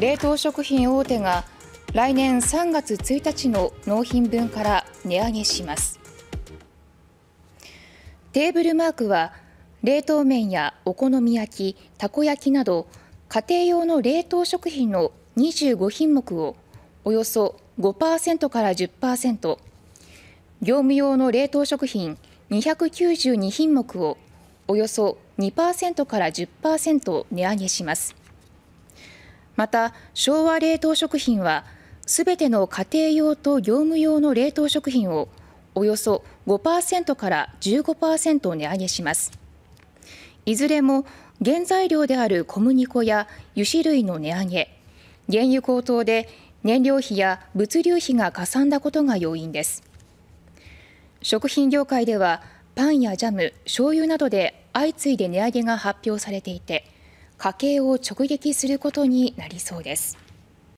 冷凍食品大手が来年3月1日の納品分から値上げしますテーブルマークは冷凍麺やお好み焼きたこ焼きなど家庭用の冷凍食品の25品目をおよそ5%から10%業務用の冷凍食品292品目をおよそ2%から10%値上げしますまた昭和冷凍食品はすべての家庭用と業務用の冷凍食品をおよそ5%から15%値上げしますいずれも原材料である小麦粉や油脂類の値上げ原油高騰で燃料費や物流費がかさんだことが要因です食品業界ではパンやジャム、醤油などで相次いで値上げが発表されていて家計を直撃することになりそうです。